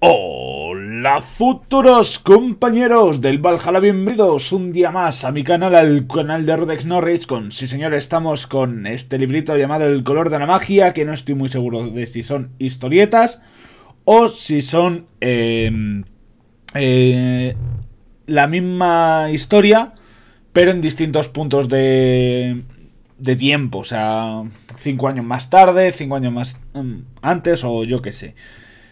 Hola futuros compañeros del Valhalla, bienvenidos un día más a mi canal, al canal de Rodex Norris con, sí señor, estamos con este librito llamado El color de la magia, que no estoy muy seguro de si son historietas o si son em, eh, la misma historia, pero en distintos puntos de, de tiempo, o sea, cinco años más tarde, cinco años más em, antes o yo qué sé.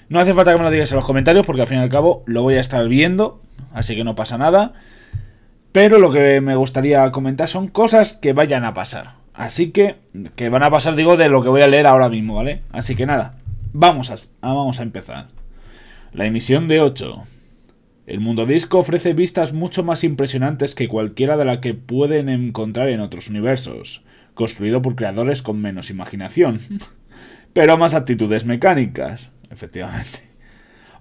No hace falta que me lo digas en los comentarios porque al fin y al cabo lo voy a estar viendo, así que no pasa nada. Pero lo que me gustaría comentar son cosas que vayan a pasar. Así que, que van a pasar, digo, de lo que voy a leer ahora mismo, ¿vale? Así que nada, vamos a, ah, vamos a empezar. La emisión de 8. El mundo disco ofrece vistas mucho más impresionantes que cualquiera de las que pueden encontrar en otros universos, construido por creadores con menos imaginación, pero más actitudes mecánicas efectivamente.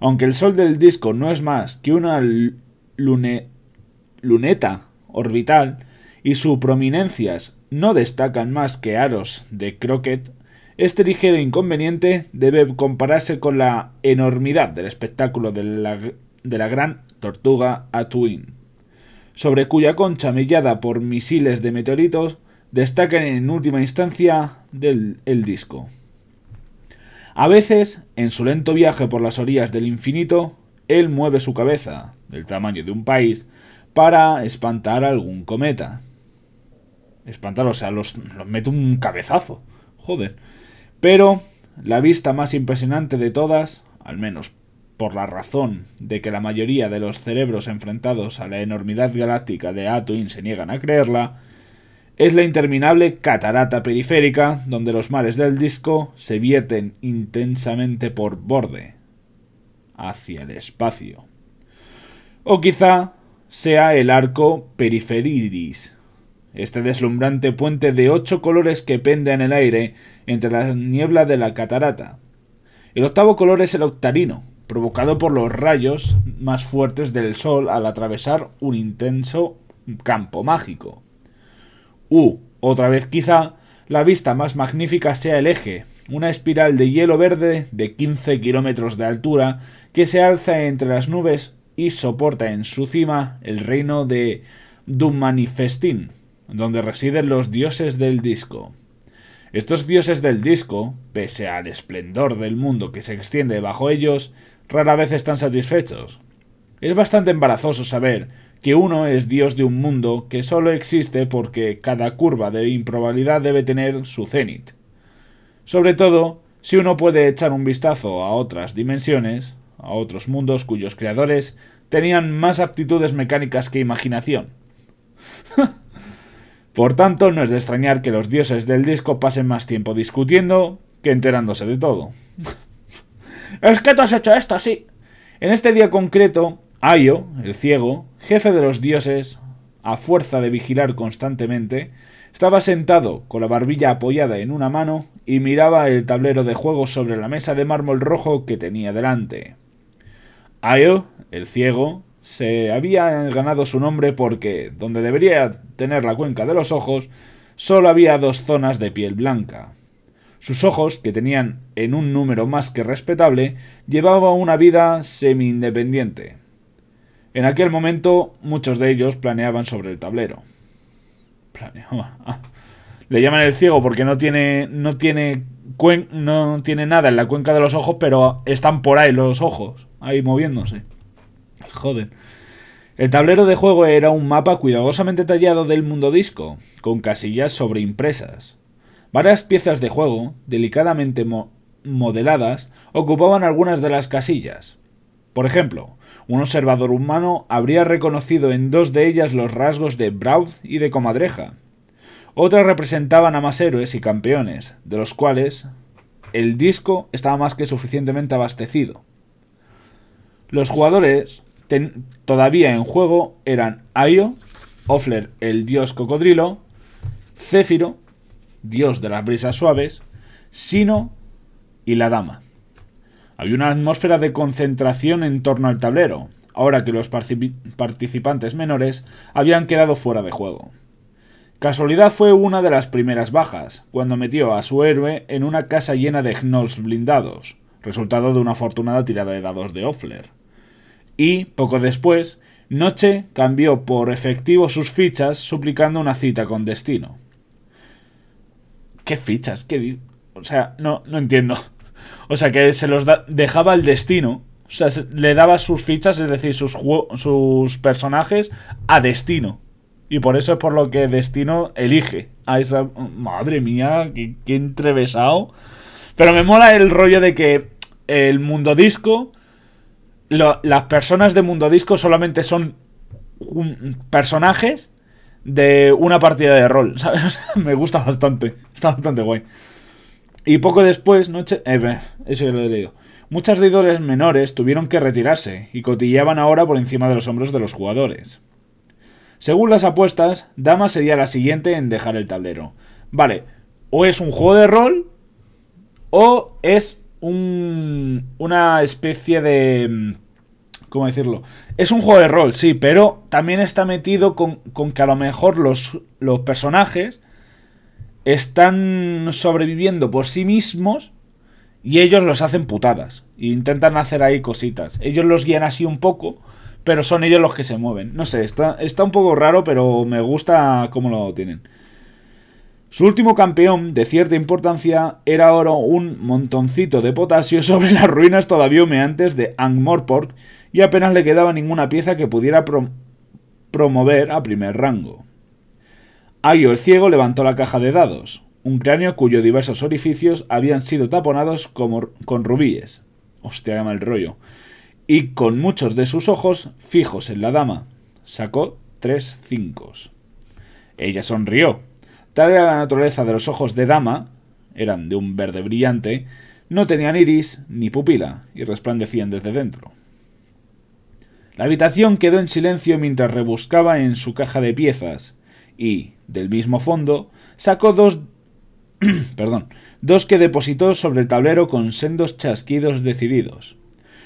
Aunque el sol del disco no es más que una luneta orbital y sus prominencias no destacan más que aros de croquet, este ligero inconveniente debe compararse con la enormidad del espectáculo de la, gran tortuga Atuin, sobre cuya concha millada por misiles de meteoritos destacan en última instancia del el disco. A veces, en su lento viaje por las orillas del infinito, él mueve su cabeza, del tamaño de un país, para espantar a algún cometa. Espantar, o sea, los, los mete un cabezazo. Joder. Pero la vista más impresionante de todas, al menos por la razón de que la mayoría de los cerebros enfrentados a la enormidad galáctica de Atuin se niegan a creerla, es la interminable catarata periférica donde los mares del disco se vierten intensamente por borde hacia el espacio. O quizá sea el arco periferidis, este deslumbrante puente de ocho colores que pende en el aire entre la niebla de la catarata. El octavo color es el octarino, provocado por los rayos más fuertes del sol al atravesar un intenso campo mágico. U, otra vez quizá, la vista más magnífica sea el eje, una espiral de hielo verde de 15 kilómetros de altura que se alza entre las nubes y soporta en su cima el reino de Dummanifestin, donde residen los dioses del disco. Estos dioses del disco, pese al esplendor del mundo que se extiende bajo ellos, rara vez están satisfechos. Es bastante embarazoso saber que uno es dios de un mundo que solo existe porque cada curva de improbabilidad debe tener su cenit. Sobre todo, si uno puede echar un vistazo a otras dimensiones, a otros mundos cuyos creadores tenían más aptitudes mecánicas que imaginación. Por tanto, no es de extrañar que los dioses del disco pasen más tiempo discutiendo que enterándose de todo. es que tú has hecho esto así. En este día concreto, Ayo, el ciego, jefe de los dioses, a fuerza de vigilar constantemente, estaba sentado con la barbilla apoyada en una mano y miraba el tablero de juego sobre la mesa de mármol rojo que tenía delante. Ayo, el ciego, se había ganado su nombre porque, donde debería tener la cuenca de los ojos, solo había dos zonas de piel blanca. Sus ojos, que tenían en un número más que respetable, llevaba una vida semi-independiente. En aquel momento muchos de ellos planeaban sobre el tablero. Planea. Le llaman el ciego porque no tiene, no tiene, no tiene nada en la cuenca de los ojos, pero están por ahí los ojos, ahí moviéndose. Joder. El tablero de juego era un mapa cuidadosamente tallado del mundo disco, con casillas sobreimpresas. Varias piezas de juego, delicadamente modeladas, ocupaban algunas de las casillas. Por ejemplo, un observador humano habría reconocido en dos de ellas los rasgos de Braut y de Comadreja. Otras representaban a más héroes y campeones, de los cuales el disco estaba más que suficientemente abastecido. Los jugadores todavía en juego eran Ayo, Offler, el dios cocodrilo, Céfiro, dios de las brisas suaves, Sino y la dama. Había una atmósfera de concentración en torno al tablero, ahora que los participantes menores habían quedado fuera de juego. Casualidad fue una de las primeras bajas, cuando metió a su héroe en una casa llena de gnolls blindados, resultado de una afortunada tirada de dados de Offler. Y, poco después, Noche cambió por efectivo sus fichas suplicando una cita con destino. ¿Qué fichas? ¿Qué... O sea, no, no entiendo. O sea, que se los dejaba el destino. O sea, le daba sus fichas, es decir, sus, sus personajes a destino. Y por eso es por lo que Destino elige a esa. Madre mía, qué, entrevesado. Pero me mola el rollo de que el mundo disco. las personas de mundo disco solamente son personajes de una partida de rol. ¿sabes? me gusta bastante. Está bastante guay. Y poco después, noche... Eh, eso ya lo he leído. Muchas deidores menores tuvieron que retirarse y cotillaban ahora por encima de los hombros de los jugadores. Según las apuestas, Dama sería la siguiente en dejar el tablero. Vale, o es un juego de rol o es una especie de... Mm, ¿Cómo decirlo? Es un juego de rol, sí, pero también está metido con, que a lo mejor los personajes están sobreviviendo por sí mismos y ellos los hacen putadas. E intentan hacer ahí cositas. Ellos los guían así un poco, pero son ellos los que se mueven. No sé, está, está un poco raro, pero me gusta cómo lo tienen. Su último campeón, de cierta importancia, era oro un montoncito de potasio sobre las ruinas todavía humeantes de Angmorpork y apenas le quedaba ninguna pieza que pudiera promover a primer rango. Ayo el Ciego levantó la caja de dados, un cráneo cuyos diversos orificios habían sido taponados como con rubíes. Hostia, mal rollo. Y con muchos de sus ojos fijos en la dama. Sacó tres cincos. Ella sonrió. Tal era la naturaleza de los ojos de dama, eran de un verde brillante, no tenían iris ni pupila y resplandecían desde dentro. La habitación quedó en silencio mientras rebuscaba en su caja de piezas y, del mismo fondo, sacó dos perdón, dos que depositó sobre el tablero con sendos chasquidos decididos.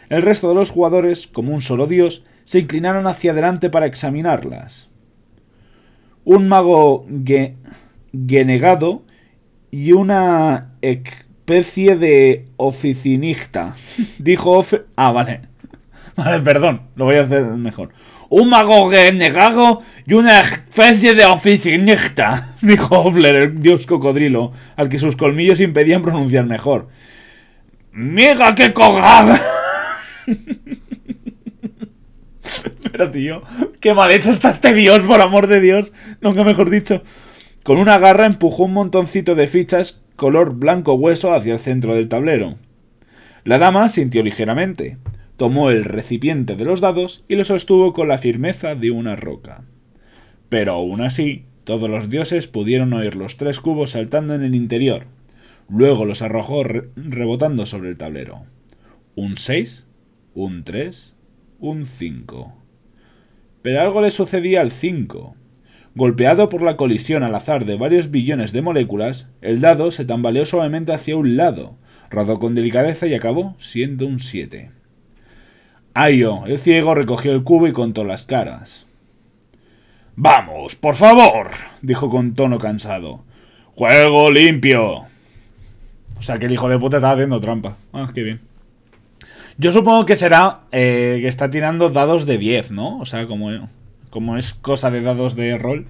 El resto de los jugadores, como un solo dios, se inclinaron hacia adelante para examinarlas. Un mago genegado y una especie de oficinista. Dijo Ah, vale. Vale, perdón, lo voy a hacer mejor un mago renegado y una especie de oficinista, dijo Hofler, el dios cocodrilo, al que sus colmillos impedían pronunciar mejor. ¡Miga qué cogada! Pero tío, qué mal hecho está este dios, por amor de Dios. Nunca mejor dicho. Con una garra empujó un montoncito de fichas color blanco hueso hacia el centro del tablero. La dama sintió ligeramente tomó el recipiente de los dados y lo sostuvo con la firmeza de una roca. Pero aún así, todos los dioses pudieron oír los tres cubos saltando en el interior. Luego los arrojó rebotando sobre el tablero. Un 6, un tres, un 5. Pero algo le sucedía al 5. Golpeado por la colisión al azar de varios billones de moléculas, el dado se tambaleó suavemente hacia un lado, rodó con delicadeza y acabó siendo un siete. Ayo, el ciego, recogió el cubo y contó las caras. Vamos, por favor, dijo con tono cansado. Juego limpio. O sea que el hijo de puta está haciendo trampa. Ah, qué bien. Yo supongo que será eh, que está tirando dados de 10, ¿no? O sea, como, como es cosa de dados de rol.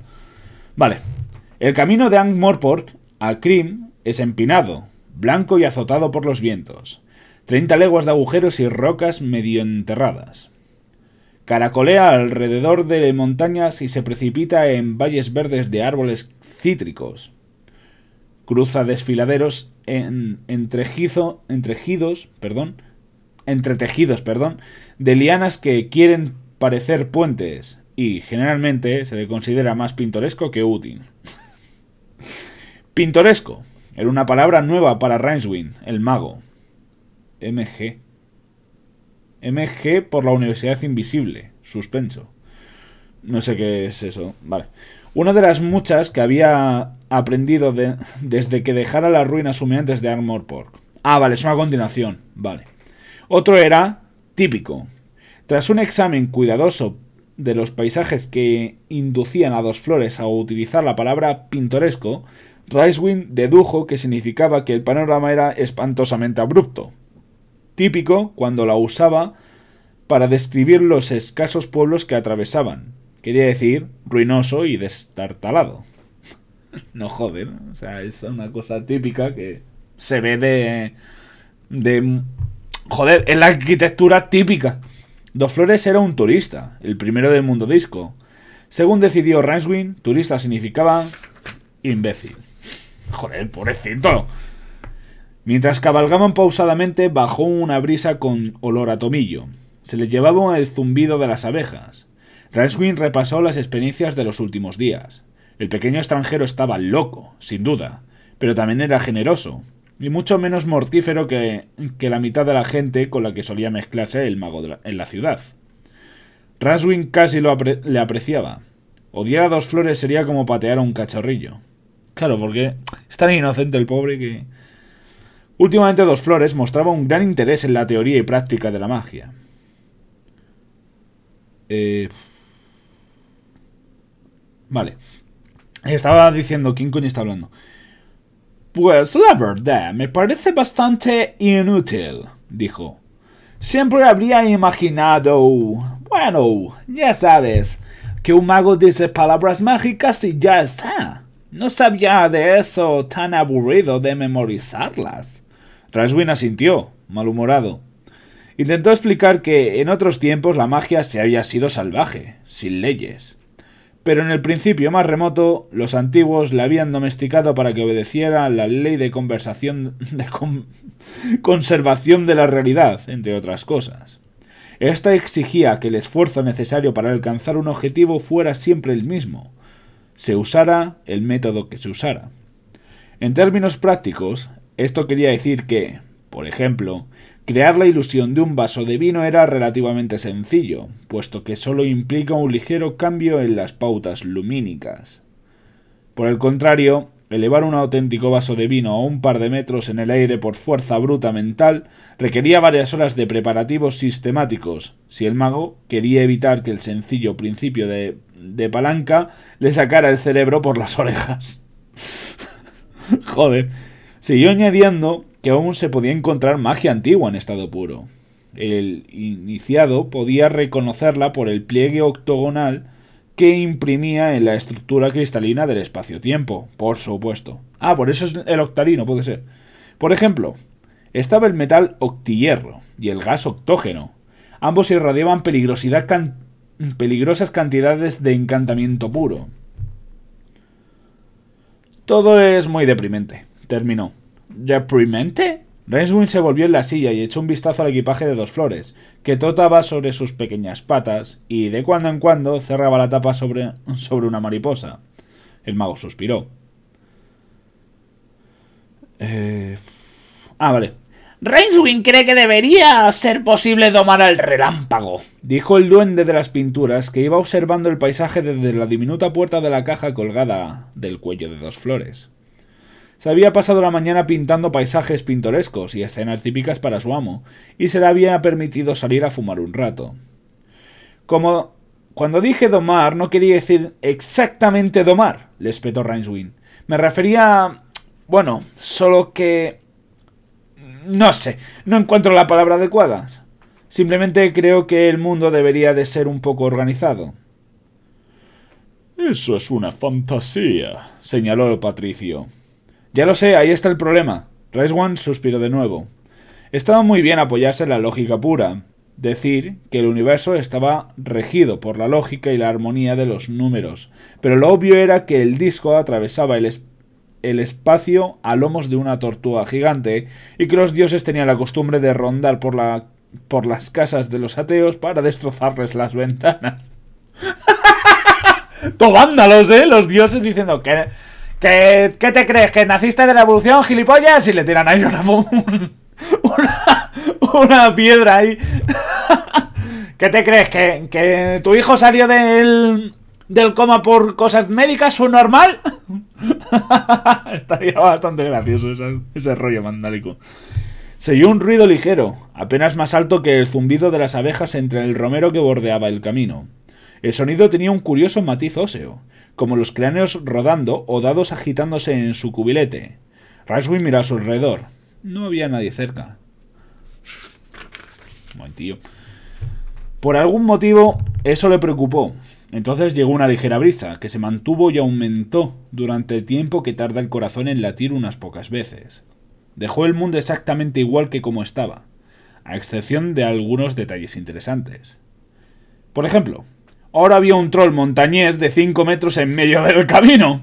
Vale. El camino de Angmorpork a Krim es empinado, blanco y azotado por los vientos. 30 leguas de agujeros y rocas medio enterradas. Caracolea alrededor de montañas y se precipita en valles verdes de árboles cítricos. Cruza desfiladeros en, entrejidos, perdón, entretejidos, perdón, de lianas que quieren parecer puentes y generalmente se le considera más pintoresco que útil. pintoresco era una palabra nueva para Rainswind, el mago, MG. MG por la Universidad Invisible, suspenso. No sé qué es eso, vale. Una de las muchas que había aprendido desde que dejara las ruinas humeantes de Armor Pork. Ah, vale, es una continuación, vale. Otro era típico. Tras un examen cuidadoso de los paisajes que inducían a dos flores a utilizar la palabra pintoresco, Ricewind dedujo que significaba que el panorama era espantosamente abrupto típico cuando la usaba para describir los escasos pueblos que atravesaban. Quería decir ruinoso y destartalado. no joder, o sea, es una cosa típica que se ve de... de... Joder, es la arquitectura típica. Dos Flores era un turista, el primero del mundo disco. Según decidió Ranswin, turista significaba imbécil. Joder, pobrecito. Mientras cabalgaban pausadamente bajó una brisa con olor a tomillo. Se le llevaba el zumbido de las abejas. Ranswin repasó las experiencias de los últimos días. El pequeño extranjero estaba loco, sin duda, pero también era generoso, y mucho menos mortífero que, la mitad de la gente con la que solía mezclarse el mago en la ciudad. Raswin casi lo le apreciaba. Odiar a dos flores sería como patear a un cachorrillo. Claro, porque es tan inocente el pobre que... Últimamente Dos Flores mostraba un gran interés en la teoría y práctica de la magia. Eh, vale. Estaba diciendo, ¿quién coño está hablando? Pues la verdad, me parece bastante inútil, dijo. Siempre habría imaginado... Bueno, ya sabes, que un mago dice palabras mágicas y ya está. No sabía de eso tan aburrido de memorizarlas. Raswin asintió, malhumorado. Intentó explicar que en otros tiempos la magia se había sido salvaje, sin leyes. Pero en el principio más remoto, los antiguos la habían domesticado para que obedeciera la ley de conversación de conservación de la realidad, entre otras cosas. Esta exigía que el esfuerzo necesario para alcanzar un objetivo fuera siempre el mismo, se usara el método que se usara. En términos prácticos, esto quería decir que, por ejemplo, crear la ilusión de un vaso de vino era relativamente sencillo, puesto que solo implica un ligero cambio en las pautas lumínicas. Por el contrario, elevar un auténtico vaso de vino a un par de metros en el aire por fuerza bruta mental requería varias horas de preparativos sistemáticos, si el mago quería evitar que el sencillo principio de, de palanca le sacara el cerebro por las orejas. Joder, Siguió añadiendo que aún se podía encontrar magia antigua en estado puro. El iniciado podía reconocerla por el pliegue octogonal que imprimía en la estructura cristalina del espacio-tiempo, por supuesto. Ah, por eso es el octalino, puede ser. Por ejemplo, estaba el metal octillerro y el gas octógeno. Ambos irradiaban peligrosas cantidades de encantamiento puro. Todo es muy deprimente. Terminó. ¿Deprimente? Rainswing se volvió en la silla y echó un vistazo al equipaje de dos flores, que trotaba sobre sus pequeñas patas y de cuando en cuando cerraba la tapa sobre, sobre una mariposa. El mago suspiró. Eh... Ah, vale. Rainswing cree que debería ser posible domar al relámpago, dijo el duende de las pinturas que iba observando el paisaje desde la diminuta puerta de la caja colgada del cuello de dos flores. Se había pasado la mañana pintando paisajes pintorescos y escenas típicas para su amo, y se le había permitido salir a fumar un rato. Como cuando dije domar, no quería decir exactamente domar, le espetó Rainswind. Me refería a... Bueno, solo que... No sé, no encuentro la palabra adecuada. Simplemente creo que el mundo debería de ser un poco organizado. Eso es una fantasía, señaló el patricio. Ya lo sé, ahí está el problema. Rice suspiró de nuevo. Estaba muy bien apoyarse en la lógica pura, decir que el universo estaba regido por la lógica y la armonía de los números, pero lo obvio era que el disco atravesaba el, el espacio a lomos de una tortuga gigante y que los dioses tenían la costumbre de rondar por, la por las casas de los ateos para destrozarles las ventanas. Tobándalos, ¿eh? Los dioses diciendo que ¿Qué, te crees? ¿Que naciste de la evolución, gilipollas? Y le tiran ahí una, una, piedra ahí. ¿Qué te crees? ¿Que, tu hijo salió del, coma por cosas médicas? ¿Su normal? Estaría bastante gracioso ese, rollo mandálico. Se oyó un ruido ligero, apenas más alto que el zumbido de las abejas entre el romero que bordeaba el camino. El sonido tenía un curioso matiz óseo, como los cráneos rodando o dados agitándose en su cubilete. Raswin miró a su alrededor. No había nadie cerca. Por algún motivo, eso le preocupó. Entonces llegó una ligera brisa, que se mantuvo y aumentó durante el tiempo que tarda el corazón en latir unas pocas veces. Dejó el mundo exactamente igual que como estaba, a excepción de algunos detalles interesantes. Por ejemplo, ahora había un troll montañés de 5 metros en medio del camino.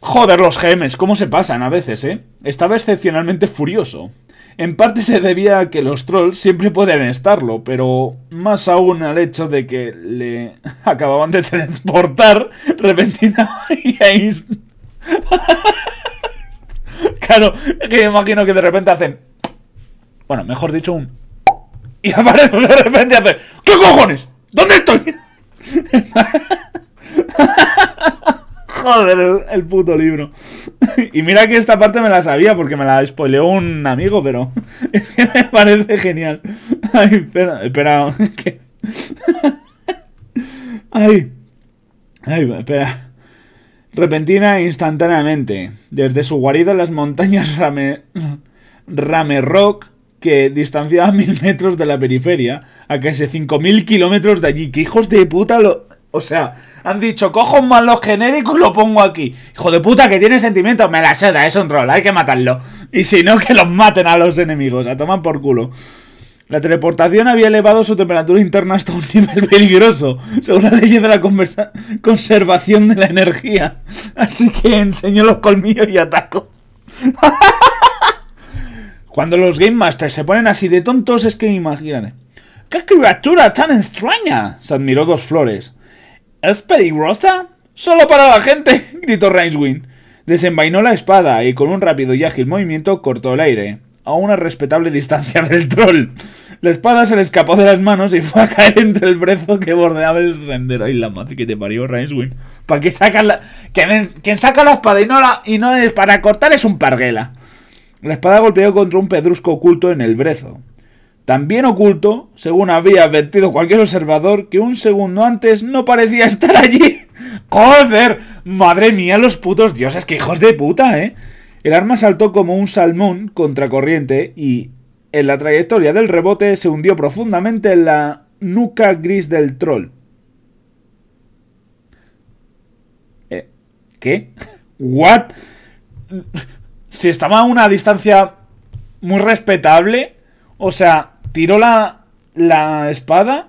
Joder, los gemes, cómo se pasan a veces, ¿eh? Estaba excepcionalmente furioso. En parte se debía a que los trolls siempre pueden estarlo, pero más aún al hecho de que le acababan de transportar repentinamente. y ahí... claro, que me imagino que de repente hacen... Bueno, mejor dicho, un... Y aparece de repente hace... ¿Qué cojones? ¿Dónde estoy? Joder, el puto libro. Y mira que esta parte me la sabía porque me la spoileó un amigo, pero es que me parece genial. Ay, espera, espera. Ay, ay, espera. Repentina e instantáneamente, desde su guarida en las montañas Rame, Rame Rock, que distanciaba mil metros de la periferia a casi cinco mil kilómetros de allí. que hijos de puta lo... O sea, han dicho, cojo un malo genérico y lo pongo aquí. Hijo de puta que tiene sentimientos, me la seda, es un troll, hay que matarlo. Y si no, que los maten a los enemigos, a toman por culo. La teleportación había elevado su temperatura interna hasta un nivel peligroso, según la ley de la conservación de la energía. Así que enseñó los colmillos y atacó. Cuando los Game Masters se ponen así de tontos es que imaginan. ¡Qué criatura tan extraña! se admiró Dos Flores. ¿Es peligrosa? ¡Solo para la gente! gritó Rainswin. Desenvainó la espada y con un rápido y ágil movimiento cortó el aire, a una respetable distancia del troll. La espada se le escapó de las manos y fue a caer entre el brezo que bordeaba el sendero. ¡Ay, la madre que te parió, Rainswin! ¿Para qué sacas la...? Quien, saca la espada y no, la... y no es para cortar es un parguela. La espada golpeó contra un pedrusco oculto en el brezo. También oculto, según había advertido cualquier observador, que un segundo antes no parecía estar allí. ¡Joder! ¡Madre mía, los putos dioses! ¡Qué hijos de puta, eh! El arma saltó como un salmón contracorriente y, en la trayectoria del rebote, se hundió profundamente en la nuca gris del troll. Eh, ¿Qué? ¿What? si estaba a una distancia muy respetable, o sea, tiró la, la espada,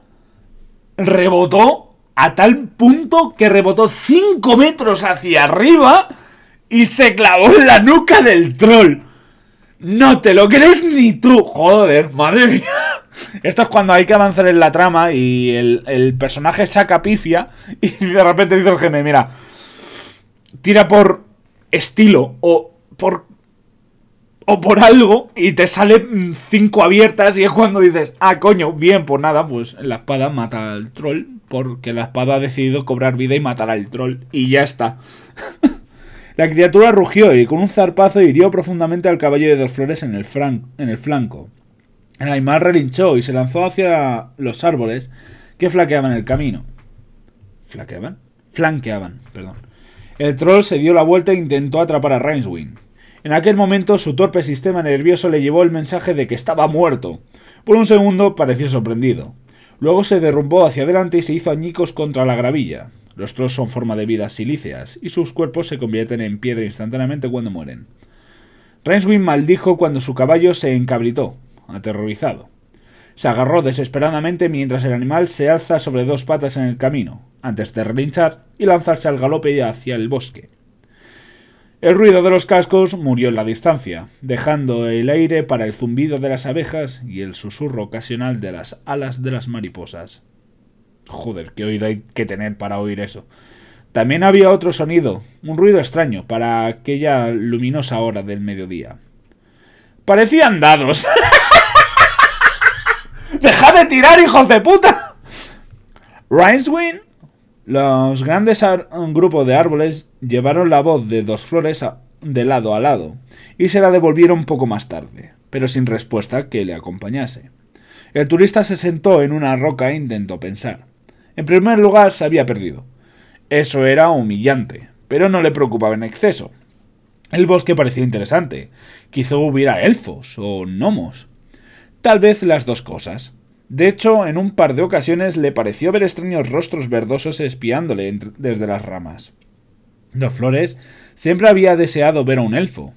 rebotó a tal punto que rebotó 5 metros hacia arriba y se clavó en la nuca del troll. No te lo crees ni tú. Joder, madre mía. Esto es cuando hay que avanzar en la trama y el, el personaje saca pifia y de repente dice el genio mira, tira por estilo o por o por algo y te sale mm, cinco abiertas y es cuando dices, ah, coño, bien, pues nada, pues la espada mata al troll porque la espada ha decidido cobrar vida y matar al troll y ya está. la criatura rugió y con un zarpazo hirió profundamente al caballo de dos flores en el, en el flanco. El animal relinchó y se lanzó hacia los árboles que flaqueaban el camino. ¿Flaqueaban? Flanqueaban, perdón. El troll se dio la vuelta e intentó atrapar a Rainswing. En aquel momento su torpe sistema nervioso le llevó el mensaje de que estaba muerto. Por un segundo pareció sorprendido. Luego se derrumbó hacia adelante y se hizo añicos contra la gravilla. Los trolls son forma de vida silíceas, y sus cuerpos se convierten en piedra instantáneamente cuando mueren. Rainswing maldijo cuando su caballo se encabritó, aterrorizado. Se agarró desesperadamente mientras el animal se alza sobre dos patas en el camino, antes de relinchar y lanzarse al galope hacia el bosque. El ruido de los cascos murió en la distancia, dejando el aire para el zumbido de las abejas y el susurro ocasional de las alas de las mariposas. Joder, qué oído hay que tener para oír eso. También había otro sonido, un ruido extraño, para aquella luminosa hora del mediodía. Parecían dados. ¡Deja de tirar, hijos de puta! Los grandes grupos de árboles llevaron la voz de dos flores de lado a lado y se la devolvieron poco más tarde, pero sin respuesta que le acompañase. El turista se sentó en una roca e intentó pensar. En primer lugar, se había perdido. Eso era humillante, pero no le preocupaba en exceso. El bosque parecía interesante. Quizá hubiera elfos o gnomos. Tal vez las dos cosas. De hecho, en un par de ocasiones le pareció ver extraños rostros verdosos espiándole desde las ramas. Los Flores siempre había deseado ver a un elfo.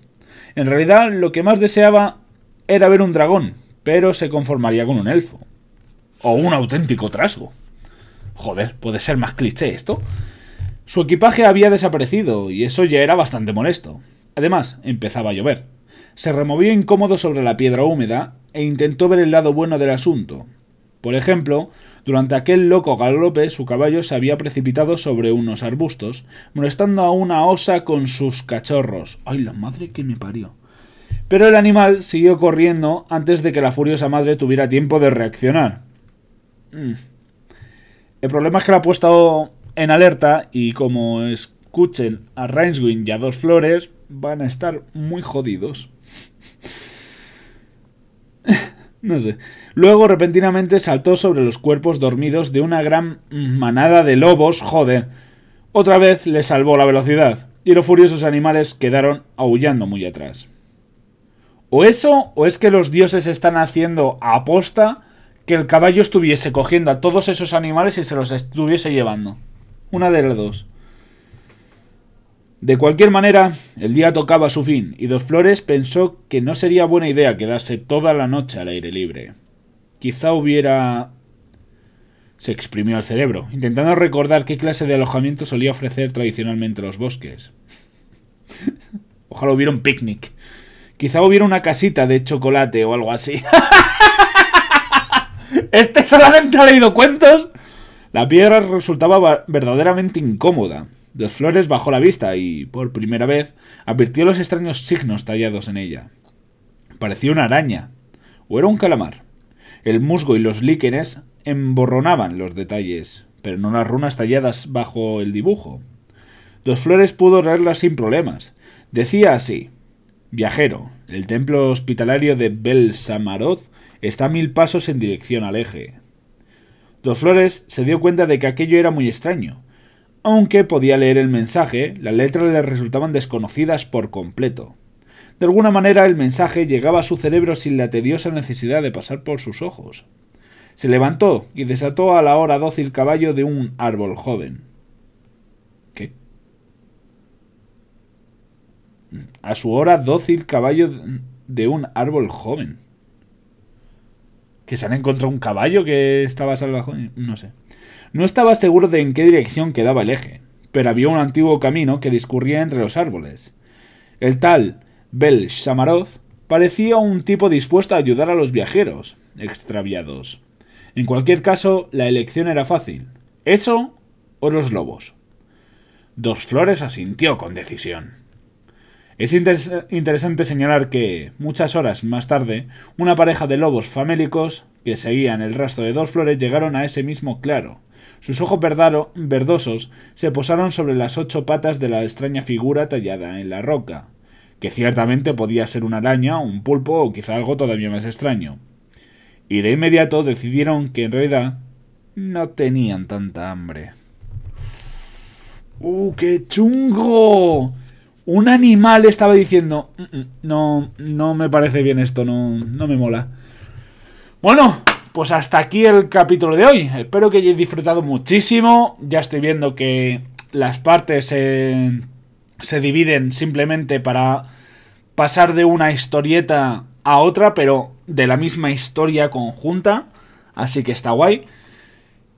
En realidad, lo que más deseaba era ver un dragón, pero se conformaría con un elfo. O un auténtico trasgo. Joder, ¿puede ser más cliché esto? Su equipaje había desaparecido y eso ya era bastante molesto. Además, empezaba a llover. Se removió incómodo sobre la piedra húmeda e intentó ver el lado bueno del asunto, por ejemplo, durante aquel loco galope su caballo se había precipitado sobre unos arbustos, molestando a una osa con sus cachorros. ¡Ay, la madre que me parió! Pero el animal siguió corriendo antes de que la furiosa madre tuviera tiempo de reaccionar. Mm. El problema es que la ha puesto en alerta y como escuchen a Rainswin y a Dos Flores, van a estar muy jodidos. No sé. Luego repentinamente saltó sobre los cuerpos dormidos de una gran manada de lobos, joder. Otra vez le salvó la velocidad, y los furiosos animales quedaron aullando muy atrás. O eso, o es que los dioses están haciendo aposta que el caballo estuviese cogiendo a todos esos animales y se los estuviese llevando. Una de las dos. De cualquier manera, el día tocaba su fin y Dos Flores pensó que no sería buena idea quedarse toda la noche al aire libre. Quizá hubiera... Se exprimió el cerebro, intentando recordar qué clase de alojamiento solía ofrecer tradicionalmente los bosques. Ojalá hubiera un picnic. Quizá hubiera una casita de chocolate o algo así. ¿Este solamente ha leído cuentos? La piedra resultaba verdaderamente incómoda. Dos Flores bajó la vista y, por primera vez, advirtió los extraños signos tallados en ella. Parecía una araña, o era un calamar. El musgo y los líquenes emborronaban los detalles, pero no las runas talladas bajo el dibujo. Dos Flores pudo leerlas sin problemas. Decía así: Viajero, el templo hospitalario de Samaroth está a mil pasos en dirección al eje. Dos Flores se dio cuenta de que aquello era muy extraño aunque podía leer el mensaje, las letras le resultaban desconocidas por completo. De alguna manera el mensaje llegaba a su cerebro sin la tediosa necesidad de pasar por sus ojos. Se levantó y desató a la hora dócil caballo de un árbol joven. ¿Qué? A su hora dócil caballo de un árbol joven. ¿Que se han encontrado un caballo que estaba salvaje? No sé. No estaba seguro de en qué dirección quedaba el eje, pero había un antiguo camino que discurría entre los árboles. El tal Bel Shamarov parecía un tipo dispuesto a ayudar a los viajeros extraviados. En cualquier caso, la elección era fácil. ¿Eso o los lobos? Dos Flores asintió con decisión. Es interesante señalar que, muchas horas más tarde, una pareja de lobos famélicos que seguían el rastro de Dos Flores llegaron a ese mismo claro, sus ojos verdosos se posaron sobre las ocho patas de la extraña figura tallada en la roca, que ciertamente podía ser una araña, un pulpo o quizá algo todavía más extraño. Y de inmediato decidieron que en realidad no tenían tanta hambre. ¡Uh, qué chungo! Un animal estaba diciendo, mm, mm, no, no me parece bien esto, no, no me mola. Bueno, pues hasta aquí el capítulo de hoy. Espero que hayáis disfrutado muchísimo. Ya estoy viendo que las partes eh, se dividen simplemente para pasar de una historieta a otra, pero de la misma historia conjunta. Así que está guay.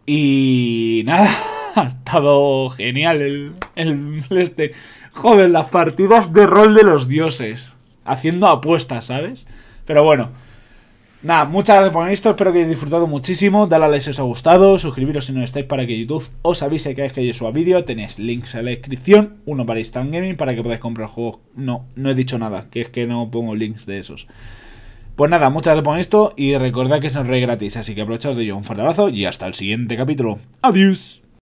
Y nada, ha estado genial el, este. Joder, las partidas de rol de los dioses. Haciendo apuestas, ¿sabes? Pero bueno. Nada, muchas gracias por esto, espero que hayáis disfrutado muchísimo, dale a like si os ha gustado, suscribiros si no estáis para que YouTube os avise que vez que yo suba vídeo, tenéis links en la descripción, uno para Instant Gaming para que podáis comprar juegos, no, no he dicho nada, que es que no pongo links de esos. Pues nada, muchas gracias por esto y recordad que es un rey gratis, así que aprovechad de ello, un fuerte abrazo y hasta el siguiente capítulo. Adiós.